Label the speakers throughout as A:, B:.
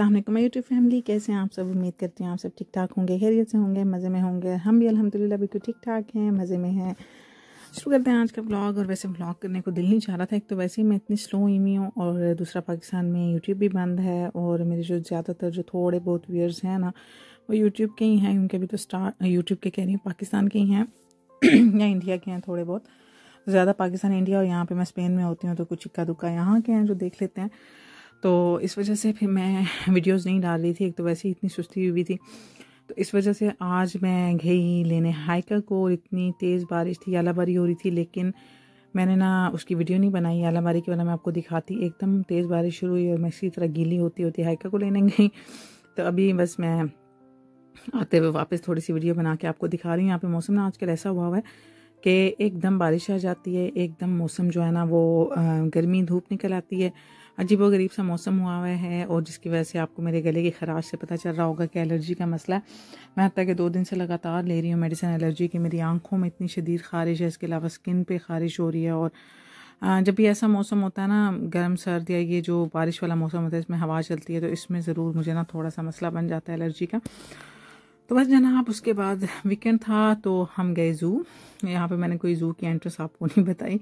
A: Aslam YouTube family कैसे हैं आप सब उम्मीद करती हैं आप सब ठीक ठाक होंगे खैरियत से होंगे मज़े में होंगे हम भी अलहमदिल्ला बिल्कुल ठीक ठाक हैं मज़े में हैं शुरू करते हैं आज का ब्लॉग और वैसे ब्लॉग करने को दिल नहीं चाह रहा था एक तो वैसे ही मैं इतनी स्लो हुई हुई हूँ और दूसरा पाकिस्तान में यूट्यूब भी बंद है और मेरे जो ज़्यादातर जो थोड़े बहुत व्यूअर्स हैं ना वो यूट्यूब के ही हैं उनके अभी तो स्टार यूट्यूब के कह रही हूँ पाकिस्तान के ही हैं या इंडिया के हैं थोड़े बहुत ज़्यादा पाकिस्तान इंडिया और यहाँ पर मैं स्पेन में होती हूँ तो कुछ इक्का दुक्का यहाँ के हैं जो देख लेते हैं तो इस वजह से फिर मैं वीडियोस नहीं डाल रही थी एक तो वैसे ही इतनी सुस्ती हुई थी तो इस वजह से आज मैं गई लेने हाइकर को इतनी तेज़ बारिश थी आलाबारी हो रही थी लेकिन मैंने ना उसकी वीडियो नहीं बनाई आलाबारी की वाला मैं आपको दिखाती एकदम तेज़ बारिश शुरू हुई और मैं इसी तरह गीली होती होती हाइकर को लेने गई तो अभी बस मैं आते हुए वापस थोड़ी सी वीडियो बना के आपको दिखा रही हूँ यहाँ पे मौसम ना आजकल ऐसा हुआ हुआ है कि एकदम बारिश आ जाती है एकदम मौसम जो है ना वो गर्मी धूप निकल आती है अजीब व गरीब सा मौसम हुआ हुआ है और जिसकी वजह से आपको मेरे गले की खराश से पता चल रहा होगा कि एलर्जी का मसला है मैं हत्या कि दो दिन से लगातार ले रही हूँ मेडिसिन एलर्जी की मेरी आंखों में इतनी शदीद खारिश है इसके अलावा स्किन पे खारिश हो रही है और जब भी ऐसा मौसम होता है ना गर्म सर्द या ये जो बारिश वाला मौसम होता है इसमें हवा चलती है तो इसमें ज़रूर मुझे ना थोड़ा सा मसला बन जाता है एलर्जी का तो बस जनाब उसके बाद वीकेंड था तो हम गए ज़ू यहाँ पे मैंने कोई ज़ू की एंट्रेस आपको नहीं बताई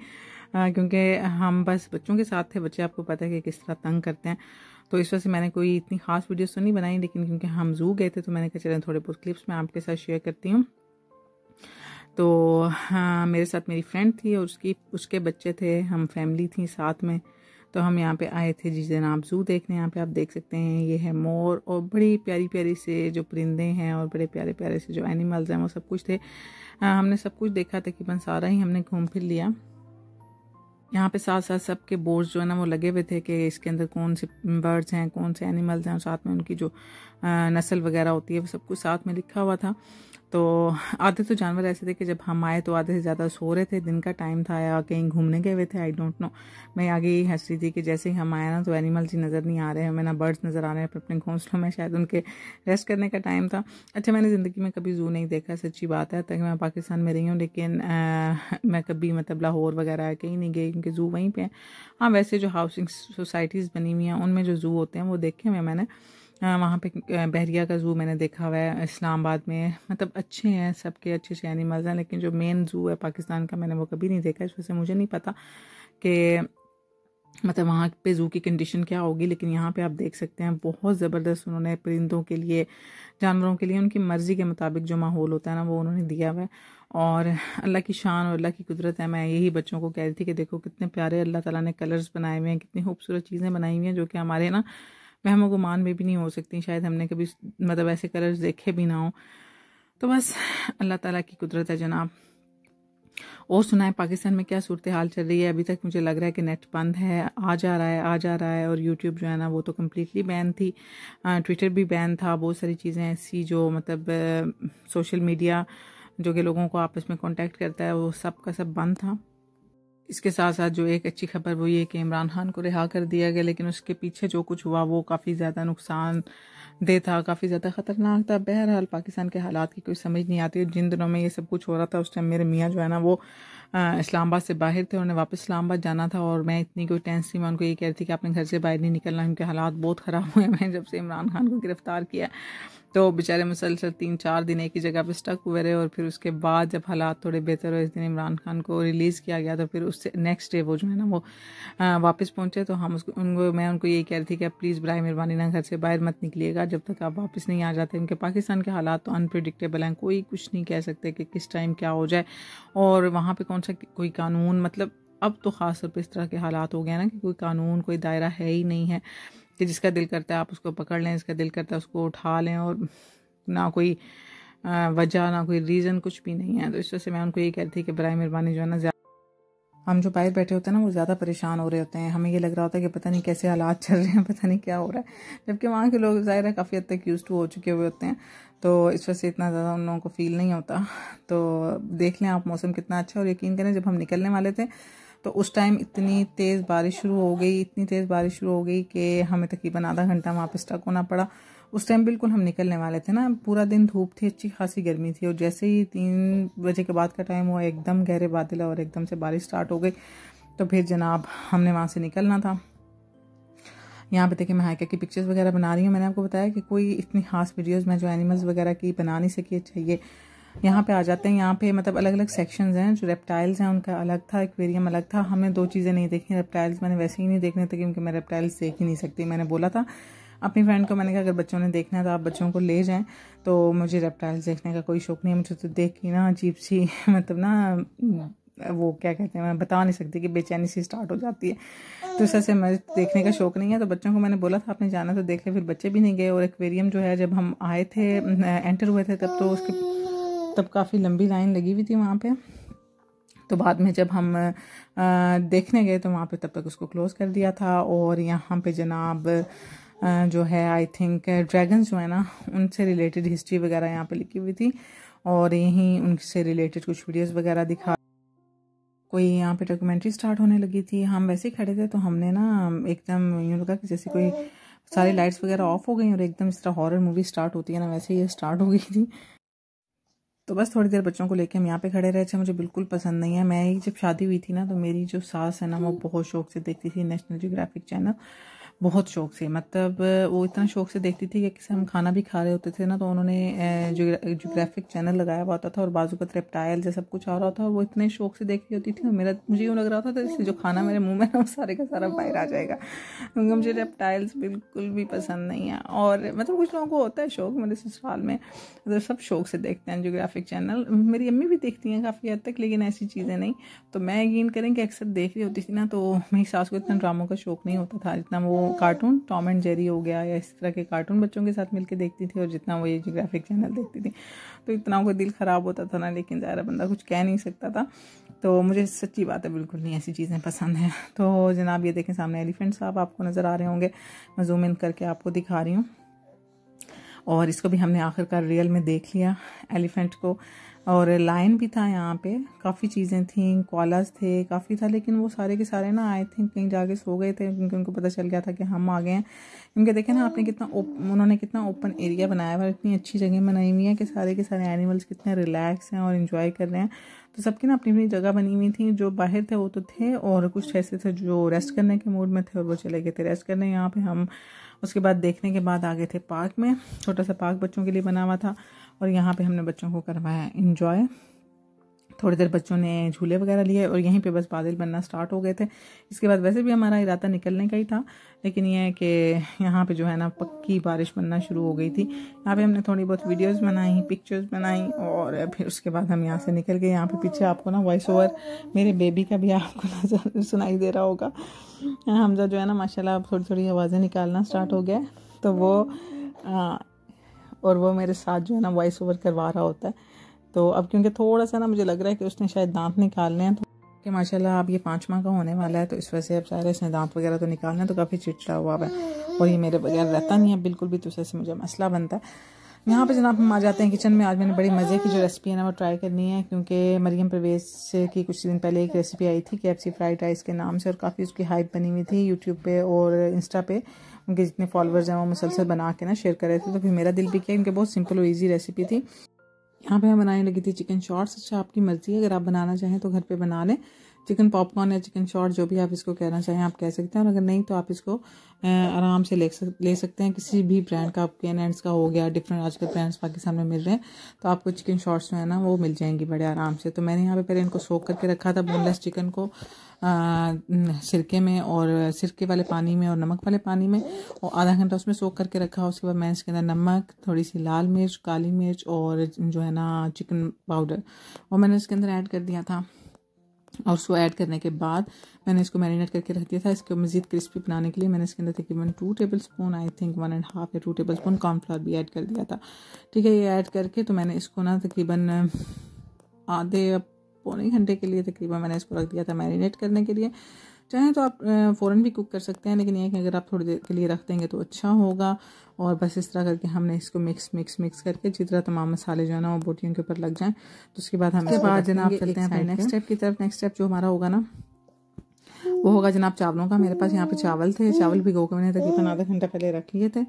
A: क्योंकि हम बस बच्चों के साथ थे बच्चे आपको पता है कि किस तरह तंग करते हैं तो इस वजह से मैंने कोई इतनी खास वीडियोस तो नहीं बनाई लेकिन क्योंकि हम जू गए थे तो मैंने कहा चलें थोड़े बहुत क्लिप्स मैं आपके साथ शेयर करती हूँ तो हाँ, मेरे साथ मेरी फ्रेंड थी और उसकी उसके बच्चे थे हम फैमिली थी साथ में तो हम यहाँ पे आए थे जिस दिन आप जू देखने यहाँ पे आप देख सकते हैं ये है मोर और बड़ी प्यारी प्यारी से जो परिंदे हैं और बड़े प्यारे प्यारे से जो एनिमल्स हैं वो सब कुछ थे आ, हमने सब कुछ देखा तकरीबन सारा ही हमने घूम फिर लिया यहाँ पे साथ साथ सबके बोर्ड जो है ना वो लगे हुए थे कि इसके अंदर कौन से बर्ड्स हैं कौन से एनिमल्स हैं और साथ में उनकी जो नस्ल वगैरह होती है वो सब कुछ साथ में लिखा हुआ था तो आधे तो जानवर ऐसे थे कि जब हम आए तो आधे से ज़्यादा सो रहे थे दिन का टाइम था या कहीं घूमने गए हुए थे आई डोंट नो मैं आगे ही हंस रही थी कि जैसे ही हम आए ना तो एनिमल्स ही नज़र नहीं आ रहे हैं हमें ना बर्ड्स नज़र आ रहे हैं अपने घोंसलों में शायद उनके रेस्ट करने का टाइम था अच्छा मैंने ज़िंदगी में कभी ज़ू नहीं देखा सच्ची बात है तक मैं पाकिस्तान में रही हूँ लेकिन आ, मैं कभी मतलब लाहौर वगैरह कहीं नहीं गई क्योंकि ज़ू वहीं पर हैं हाँ वैसे जो हाउसिंग सोसाइटीज़ बनी हुई हैं उनमें जो ज़ू होते हैं वो देखे हुए मैंने वहाँ पे बहरिया का ज़ू मैंने देखा हुआ है इस्लामाबाद में मतलब अच्छे हैं सबके अच्छे अच्छे मज़ा हैं लेकिन जो मेन ज़ू है पाकिस्तान का मैंने वो कभी नहीं देखा इस वजह से मुझे नहीं पता कि मतलब वहाँ पे ज़ू की कंडीशन क्या होगी लेकिन यहाँ पे आप देख सकते हैं बहुत ज़बरदस्त उन्होंने परिंदों के लिए जानवरों के लिए उनकी मर्ज़ी के मुताबिक जो माहौल होता है ना वो उन्होंने दिया हुआ है और अल्लाह की शान और अल्लाह की कुदरत है मैं यही बच्चों को कह रही थी कि देखो कितने प्यारे अल्लाह ताला ने कलर्स बनाए हुए हैं कितनी खूबसूरत चीज़ें बनाई हुई हैं जो कि हमारे ना हम गुमान में भी नहीं हो सकती शायद हमने कभी मतलब ऐसे कलर्स देखे भी ना हो तो बस अल्लाह ताला की कुदरत है जनाब और सुनाए पाकिस्तान में क्या सूरत हाल चल रही है अभी तक मुझे लग रहा है कि नेट बंद है आ जा रहा है आ जा रहा है और यूट्यूब जो है ना वो तो कम्प्लीटली बैन थी ट्विटर भी बैन था बहुत सारी चीज़ें ऐसी जो मतलब सोशल मीडिया जो कि लोगों को आपस में कांटेक्ट करता है वो सब का सब बंद था इसके साथ साथ जो एक अच्छी खबर वो ये कि इमरान खान को रिहा कर दिया गया लेकिन उसके पीछे जो कुछ हुआ वो काफ़ी ज़्यादा नुकसान दे था काफ़ी ज़्यादा ख़तरनाक था बहरहाल पाकिस्तान के हालात की कोई समझ नहीं आती जिन दिनों में ये सब कुछ हो रहा था उस टाइम मेरे मियाँ जो है ना वो इस्लामाबाद से बाहर थे उन्हें वापस इस्लामाबाद जाना था और मैं इतनी कोई टेंस थी मैं उनको ये कह रही थी कि अपने घर से बाहर नहीं निकलना उनके हालात बहुत ख़राब हुए हैं जब से इमरान खान को गिरफ़्तार किया तो बेचारे मुसलसल तीन चार दिन एक ही जगह पे स्टक हुए रहे और फिर उसके बाद जब हालात थोड़े बेहतर हुए इस दिन इमरान खान को रिलीज़ किया गया तो फिर उससे नेक्स्ट डे वो जो है ना वो वापस पहुंचे तो हम उसको उनको मैं उनको यही कह रही थी कि आप प्लीज़ बरए मेहरबानी ना घर से बाहर मत निकलिएगा जब तक आप वापस नहीं आ जाते उनके पाकिस्तान के हालात तो अनप्रडिक्टेबल हैं कोई कुछ नहीं कह सकते कि किस टाइम क्या हो जाए और वहाँ पर कौन सा कोई कानून मतलब अब तो ख़ास तौर पर इस तरह के हालात हो गए ना कि कोई कानून कोई दायरा है ही नहीं है कि जिसका दिल करता है आप उसको पकड़ लें जिसका दिल करता है उसको उठा लें और ना कोई वजह ना कोई रीज़न कुछ भी नहीं है तो इस वजह से मैं उनको ये कहती कि बर मेहरबानी जो है ना हम जो बाहर बैठे होते हैं ना वो ज़्यादा परेशान हो रहे होते हैं हमें ये लग रहा होता है कि पता नहीं कैसे हालात चल रहे हैं पता नहीं क्या हो रहा है जबकि वहाँ के लोग ज़ाहिर है काफ़ी हद तक यूज़ टू हो चुके हुए होते हैं तो इस वजह से इतना ज़्यादा उन लोगों को फील नहीं होता तो देख लें आप मौसम कितना अच्छा और यकीन करें जब हम निकलने वाले थे तो उस टाइम इतनी तेज़ बारिश शुरू हो गई इतनी तेज़ बारिश शुरू हो गई कि हमें तकरीबन आधा घंटा वहाँ पर स्टक होना पड़ा उस टाइम बिल्कुल हम निकलने वाले थे ना पूरा दिन धूप थी अच्छी खासी गर्मी थी और जैसे ही तीन बजे के बाद का टाइम हुआ एकदम गहरे बादल और एकदम से बारिश स्टार्ट हो गई तो फिर जनाब हमने वहाँ से निकलना था यहाँ पे देखिए मैं हाइक की पिक्चर्स वगैरह बना रही हूँ मैंने आपको बताया कि कोई इतनी खास वीडियोज़ में जो एनिमल्स वगैरह की बना नहीं सकी चाहिए अच्छा यहाँ पे आ जाते हैं यहाँ पे मतलब अलग अलग सेक्शंस हैं जो रेप्टाइल्स हैं उनका अलग था एक्वेरियम अलग था हमने दो चीज़ें नहीं देखी रेप्टाइल्स मैंने वैसे ही नहीं देखने थे क्योंकि मैं रेप्टाइल्स देख ही नहीं सकती मैंने बोला था अपनी फ्रेंड को मैंने कहा अगर बच्चों ने देखना है तो आप बच्चों को ले जाएं तो मुझे रेप्टाइल्स देखने का कोई शौक नहीं है मुझे तो देख के ना अजीब सी मतलब ना वो क्या कहते हैं मैं बता नहीं सकती कि बेचैनी सी स्टार्ट हो जाती है तो इस से मैं देखने का शौक नहीं है तो बच्चों को मैंने बोला था आपने जाना तो देख ले फिर बच्चे भी नहीं गए और एक्वेरियम जो है जब हम आए थे एंटर हुए थे तब तो उसके तब काफ़ी लंबी लाइन लगी हुई थी वहाँ पे तो बाद में जब हम देखने गए तो वहाँ पे तब तक उसको क्लोज़ कर दिया था और यहाँ पे जनाब जो है आई थिंक ड्रैगन्स जो है ना उनसे रिलेटेड हिस्ट्री वगैरह यहाँ पे लिखी हुई थी और यहीं उनसे रिलेटेड कुछ वीडियोस वगैरह दिखा कोई यहाँ पे डॉक्यूमेंट्री स्टार्ट होने लगी थी हम वैसे ही खड़े थे तो हमने ना एकदम यूँ लगा कि जैसे कोई सारी लाइट्स वगैरह ऑफ हो गई और एकदम इस तरह हॉरर मूवी स्टार्ट होती है ना वैसे ये स्टार्ट हो गई थी तो बस थोड़ी देर बच्चों को लेके हम यहाँ पे खड़े रहे थे अच्छा, मुझे बिल्कुल पसंद नहीं है मैं जब शादी हुई थी ना तो मेरी जो सास है ना वो हम्म। बहुत शौक से देखती थी नेशनल जियोग्राफिक चैनल बहुत शौक से मतलब वो इतना शौक से देखती थी कि किसी हम खाना भी खा रहे होते थे ना तो उन्होंने जोग्राफिक चैनल लगाया हुआ होता था और बाजू का रेप्टाइल जैसा कुछ आ रहा था और वो इतने शौक से देख रही होती थी और मेरा मुझे यूँ लग रहा था इससे जो खाना मेरे मुंह में ना वो सारे का सारा बाहर आ जाएगा क्योंकि मुझे रेप्टाइल्स बिल्कुल भी पसंद नहीं है और मतलब कुछ लोगों को होता है शौक मेरे ससुराल में मतलब सब शौक से देखते हैं जोग्राफिक चैनल मेरी अम्मी भी देखती हैं काफ़ी हद तक लेकिन ऐसी चीज़ें नहीं तो मैं यकीन करें कि अक्सर देख रही होती थी ना तो मेरी सास को इतना ड्रामों का शौक नहीं होता था जितना वो कार्टून टॉम एंड जेरी हो गया या इस तरह के कार्टून बच्चों के साथ मिलकर देखती थी और जितना वो ये जियोग्राफिक चैनल देखती थी तो इतना उनका दिल ख़राब होता था ना लेकिन ज़्यादा बंदा कुछ कह नहीं सकता था तो मुझे सच्ची बात है बिल्कुल नहीं ऐसी चीज़ें पसंद हैं तो जनाब ये देखें सामने एलिफेंट साहब आपको नज़र आ रहे होंगे मैं जूम इन करके आपको दिखा रही हूँ और इसको भी हमने आखिरकार रियल में देख लिया एलिफेंट को और लाइन भी था यहाँ पे काफ़ी चीज़ें थी कॉलर्स थे काफ़ी था लेकिन वो सारे के सारे ना आई थिंक कहीं जाके सो गए थे क्योंकि उनको पता चल गया था कि हम आ गए हैं क्योंकि देखें ना आपने कितना उन्होंने कितना ओपन एरिया बनाया हुआ इतनी अच्छी जगह बनाई हुई है कि सारे के सारे एनिमल्स कितने रिलैक्स हैं और इन्जॉय कर रहे हैं तो सबकी ना अपनी अपनी जगह बनी हुई थी जो बाहर थे वो तो थे और कुछ ऐसे थे जो रेस्ट करने के मूड में थे और वो चले गए थे रेस्ट करने यहाँ पे हम उसके बाद देखने के बाद आ गए थे पार्क में छोटा सा पार्क बच्चों के लिए बना हुआ था और यहाँ पे हमने बच्चों को करवाया इन्जॉय थोड़ी देर बच्चों ने झूले वगैरह लिए और यहीं पे बस बादल बनना स्टार्ट हो गए थे इसके बाद वैसे भी हमारा इरादा निकलने का ही था लेकिन यह है कि यहाँ पे जो है ना पक्की बारिश बनना शुरू हो गई थी यहाँ पे हमने थोड़ी बहुत वीडियोस बनाई पिक्चर्स बनाई और फिर उसके बाद हम यहाँ से निकल गए यहाँ पे पीछे आपको ना वॉइस ओवर मेरे बेबी का भी आपको सुनाई दे रहा होगा हमजा जो है ना माशाला थोड़ी थोड़ी आवाज़ें निकालना स्टार्ट हो गया तो वो और वो मेरे साथ जो है ना वॉइस ओवर करवा रहा होता है तो अब क्योंकि थोड़ा सा ना मुझे लग रहा है कि उसने शायद दांत निकालने हैं तो कि माशाल्लाह अब ये पाँच माह का होने वाला है तो इस वजह से अब सारे इसने दांत वगैरह तो निकालना है तो काफ़ी चिड़चिड़ा हुआ है और ये मेरे बगैर रहता नहीं है बिल्कुल भी तो उससे मुझे मसला बनता है यहाँ पे जनाब हम आ जाते हैं किचन में आज मैंने बड़ी मज़े की जो रेसिपी है ना वो ट्राई करनी है क्योंकि मरियम प्रवेश की कुछ दिन पहले एक रेसिपी आई थी के फ्राइड राइस के नाम से और काफ़ी उसकी हाइप बनी हुई थी यूट्यूब पर और इंस्टा पे उनके जितने फॉलोअर्स हैं वो मुसलसल बना के ना शेयर कर रहे थे तो फिर मेरा दिल भी किया इनके बहुत सिंपल और ईजी रेसिपी थी यहाँ पे मैं बनाने लगी थी चिकन शॉर्ट्स अच्छा आपकी मर्ज़ी है अगर आप बनाना चाहें तो घर पे बना लें चिकन पॉपकॉर्न या चिकन शॉर्ट जो भी आप इसको कहना चाहें आप कह सकते हैं और अगर नहीं तो आप इसको आराम से ले सक ले सकते हैं किसी भी ब्रांड का आपके एंड का हो गया डिफरेंट आजकल ब्रांड्स पाकिस्तान में मिल रहे हैं तो आपको चिकन शॉट्स जो है ना वो मिल जाएंगी बड़े आराम से तो मैंने यहाँ पे पहले इनको सोख करके रखा था बोनलेस चिकन को आ, सिरके में और सिरके वाले पानी में और नमक वाले पानी में और आधा घंटा उसमें सोख करके रखा उसके बाद मैंने इसके अंदर नमक थोड़ी सी लाल मिर्च काली मिर्च और जो है ना चिकन पाउडर और मैंने इसके अंदर ऐड कर दिया था और उसको ऐड करने के बाद मैंने इसको मैरिनेट करके रख दिया था इसको मज़ीद क्रिस्पी बनाने के लिए मैंने इसके अंदर तकरीबन two tablespoon I think one and half या टू टेबल स्पून कॉर्नफ्लावर भी ऐड कर दिया था ठीक है ये ऐड करके तो मैंने इसको ना तकरीबन आधे पौने घंटे के लिए तकरीबन मैंने इसको रख दिया था मैरिनेट करने के लिए चाहें तो आप फ़ौरन भी कुक कर सकते हैं लेकिन यह कि अगर आप थोड़ी देर के लिए रख देंगे तो अच्छा होगा और बस इस तरह करके हमने इसको मिक्स मिक्स मिक्स करके जिस तरह तमाम मसाले जो है ना वो बोटियों के ऊपर लग जाएं तो उसके बाद हम तो इसके बाद जनाब चलते हैं नेक्स्ट स्टेप की तरफ नेक्स्ट स्टेप जो हमारा होगा ना वो होगा जनाब चावलों का मेरे पास यहाँ पर चावल थे चावल भिगो के मैंने तकरीबन आधा घंटा पहले रख लिए थे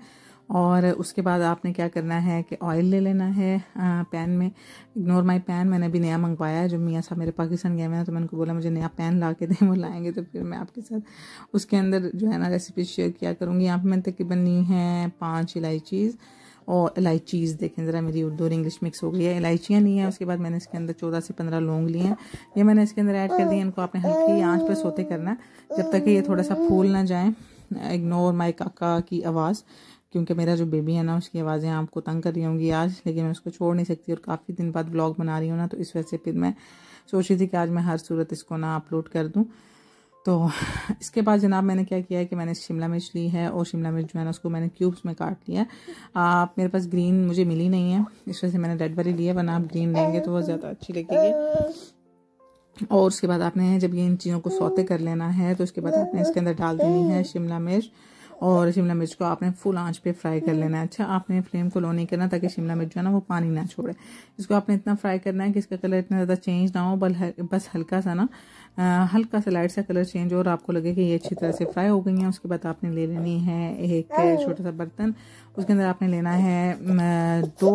A: और उसके बाद आपने क्या करना है कि ऑयल ले लेना है पैन में इग्नोर माय पैन मैंने अभी नया मंगवाया है जो मियाँ साहब मेरे पाकिस्तान गए हुए हैं तो मैंने उनको बोला मुझे नया पैन ला के दें वो लाएंगे तो फिर मैं आपके साथ उसके अंदर जो है ना रेसिपी शेयर किया करूँगी यहाँ पर मैंने तकरीबन ली है पाँच इलायचीज़ और इलायचीज़ देखें ज़रा मेरी उर्दू और इंग्लिश मिक्स हो गई है इलायचियाँ ली हैं उसके बाद मैंने इसके अंदर चौदह से पंद्रह लौंग लिए हैं ये मैंने इसके अंदर ऐड कर दिए इनको आपने हल्की आंच पर सोते करना जब तक कि ये थोड़ा सा फूल ना जाए इग्नोर माई काका की आवाज़ क्योंकि मेरा जो बेबी है ना उसकी आवाज़ें आपको तंग कर रही होंगी आज लेकिन मैं उसको छोड़ नहीं सकती और काफ़ी दिन बाद ब्लॉग बना रही हूँ ना तो इस वजह से फिर मैं सोच रही थी कि आज मैं हर सूरत इसको ना अपलोड कर दूँ तो इसके बाद जनाब मैंने क्या किया है कि मैंने शिमला मिर्च ली है और शिमला मिर्च जो है ना उसको मैंने क्यूब्स में काट लिया आप मेरे पास ग्रीन मुझे मिली नहीं है इस वजह से मैंने रेड वाली ली है वरना आप ग्रीन लेंगे तो बहुत ज़्यादा अच्छी लगेगी और उसके बाद आपने जब ये इन चीज़ों को सौते कर लेना है तो उसके बाद आपने इसके अंदर डाल देनी है शिमला मिर्च और शिमला मिर्च को आपने फुल आंच पे फ्राई कर लेना है अच्छा आपने फ्लेम को लो नहीं करना ताकि शिमला मिर्च जो है ना वो पानी ना छोड़े इसको आपने इतना फ्राई करना है कि इसका कलर इतना ज़्यादा चेंज ना हो बल बस हल्का सा ना हल्का सा लाइट सा कलर चेंज हो और आपको लगे कि ये अच्छी तरह से फ्राई हो गई है उसके बाद आपने ले लेनी है एक छोटा सा बर्तन उसके अंदर आपने लेना है दो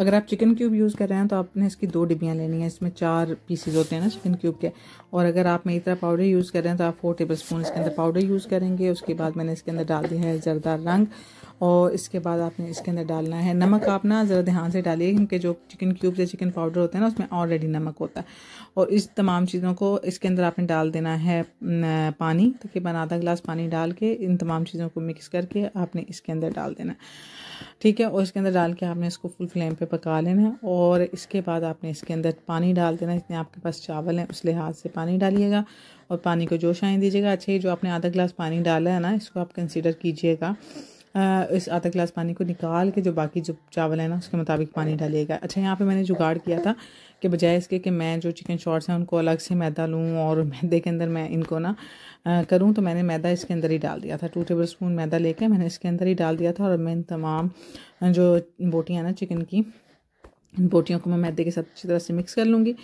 A: अगर आप चिकन क्यूब यूज़ कर रहे हैं तो आपने इसकी दो डिब्बियाँ लेनी है इसमें चार पीसीज होते हैं ना चिकन क्यूब के और अगर आप मेरी तरह पाउडर यूज़ कर रहे हैं तो आप फोर टेबल स्पून इसके अंदर पाउडर यूज़ करेंगे उसके बाद मैंने इसके अंदर डाल दिया है ज़रदार रंग और इसके बाद आपने इसके अंदर डालना है नमक आप ना ज़रा ध्यान से डालिए क्योंकि जो चिकन क्यूब्स या चिकन पाउडर होता है ना उसमें ऑलरेडी नमक होता है और इस तमाम चीज़ों को इसके अंदर आपने डाल देना है पानी तकरीबन आधा गिलास पानी डाल के इन तमाम चीज़ों को मिक्स करके आपने इसके अंदर डाल देना ठीक है और इसके अंदर डाल के आपने इसको फुल फ्लेम पे पका लेना और इसके बाद आपने इसके अंदर पानी डाल देना जितने आपके पास चावल हैं उस लिहाज से पानी डालिएगा और पानी को जोश आने दीजिएगा अच्छा ये जो आपने आधा गिलास पानी डाला है ना इसको आप कंसिडर कीजिएगा इस आधा गिलास पानी को निकाल के जो बाकी जो चावल है ना उसके मुताबिक पानी डालिएगा अच्छा यहाँ पे मैंने जुगाड़ किया था कि बजाय इसके कि मैं जो चिकन शॉर्ट्स हैं उनको अलग से मैदा लूँ और मैदे के अंदर मैं इनको ना करूँ तो मैंने मैदा इसके अंदर ही डाल दिया था टू टेबल स्पून मैदा लेकर मैंने इसके अंदर ही डाल दिया था और मैं तमाम जो बोटियाँ ना चिकन की इन बोटियों को मैं मैदे के साथ अच्छी तरह से मिक्स कर लूँगी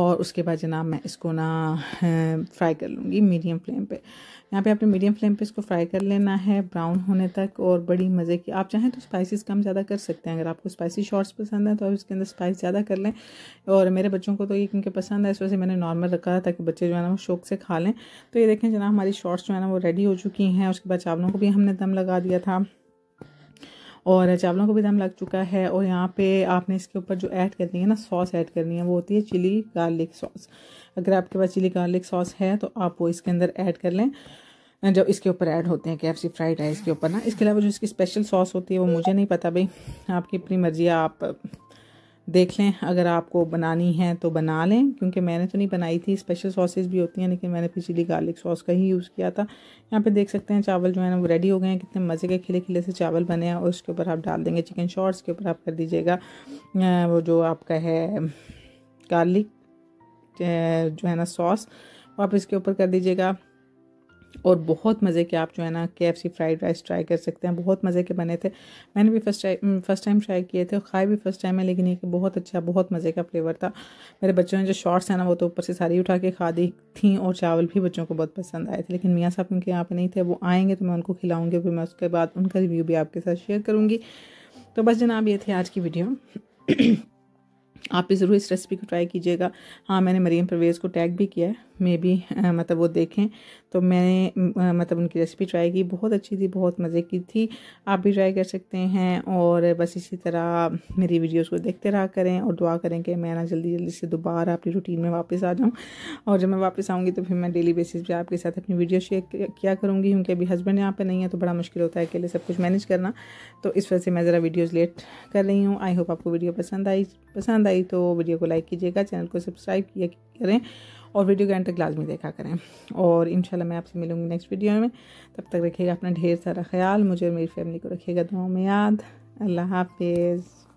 A: और उसके बाद जनाब मैं इसको ना फ्राई कर लूँगी मीडियम फ्लेम पे यहाँ पे आपने मीडियम फ्लेम पे इसको फ्राई कर लेना है ब्राउन होने तक और बड़ी मज़े की आप चाहें तो स्पाइसेस कम ज़्यादा कर सकते हैं अगर आपको स्पाइसी शॉर्ट्स पसंद है तो आप इसके अंदर स्पाइस ज़्यादा कर लें और मेरे बच्चों को तो ये क्योंकि पसंद है इस वजह से मैंने नॉर्मल रखा था ताकि बच्चे जो है ना वो शौक से खा लें तो ये देखें जनाब हमारी शॉर्ट्स जो है ना वो रेडी हो चुकी हैं उसके बाद चावलों को भी हमने दम लगा दिया था और चावलों को भी दम लग चुका है और यहाँ पे आपने इसके ऊपर जो ऐड करनी है ना सॉस ऐड करनी है वो होती है चिली गार्लिक सॉस अगर आपके पास चिली गार्लिक सॉस है तो आप वो इसके अंदर ऐड कर लें जब इसके ऊपर ऐड होते हैं के फ्राइड राइस के ऊपर ना इसके अलावा जो इसकी स्पेशल सॉस होती है वो मुझे नहीं पता भाई आपकी अपनी मर्ज़ी आप देख लें अगर आपको बनानी है तो बना लें क्योंकि मैंने तो नहीं बनाई थी स्पेशल सॉसेज भी होती हैं लेकिन मैंने पिछली गार्लिक सॉस का ही यूज़ किया था यहाँ पे देख सकते हैं चावल जो है ना वो रेडी हो गए हैं कितने मज़े के खिले खिले से चावल बने हैं और उसके ऊपर आप डाल देंगे चिकन शॉर्ट्स के ऊपर आप कर दीजिएगा वो जो आपका है गार्लिक जो है ना सॉस आप इसके ऊपर कर दीजिएगा और बहुत मज़े के आप जो है ना K F C fried rice try कर सकते हैं बहुत मज़े के बने थे मैंने भी first time first time try किए थे और खाए भी फर्स्ट टाइम है लेकिन ये कि बहुत अच्छा बहुत मज़े का फ्लेवर था मेरे बच्चों ने जो शॉर्ट्स हैं ना वो तो ऊपर से सारी उठा के खा दी थी और चावल भी बच्चों को बहुत पसंद आए थे लेकिन मियाँ साहब क्योंकि यहाँ पर नहीं थे वो आएँगे तो मैं उनको खिलाऊँगी फिर मैं उसके बाद उनका रिव्यू भी आपके साथ शेयर करूँगी तो बस जनाब ये थे आज की वीडियो आप भी ज़रूर इस रेसिपी को ट्राई कीजिएगा हाँ मैंने मरीम परवेज़ को टैग भी किया है में भी मतलब वो देखें तो मैंने मतलब उनकी रेसिपी ट्राई की बहुत अच्छी थी बहुत मज़े की थी आप भी ट्राई कर सकते हैं और बस इसी तरह मेरी वीडियोस को देखते रहा करें और दुआ करें कि मैं ना जल्दी जल्दी से दोबारा अपनी रूटीन में वापस आ जाऊँ और जब मैं वापस आऊँगी तो फिर मैं डेली बेसिस पर आपके साथ अपनी वीडियो शेयर किया करूँगी क्योंकि अभी हस्बैंड यहाँ पर नहीं है तो बड़ा मुश्किल होता है अकेले सब कुछ मैनेज करना तो इस वजह से मैं ज़रा वीडियोज़ लेट कर रही हूँ आई होप आपको वीडियो पसंद आई पसंद आई तो वीडियो को लाइक कीजिएगा चैनल को सब्सक्राइब किया करें और वीडियो का एंड तक लाजमी देखा करें और इन मैं आपसे मिलूँगी नेक्स्ट वीडियो में तब तक रखिएगा अपना ढेर सारा ख्याल मुझे और मेरी फैमिली को रखिएगा दुआओं में याद अल्लाह हाफिज़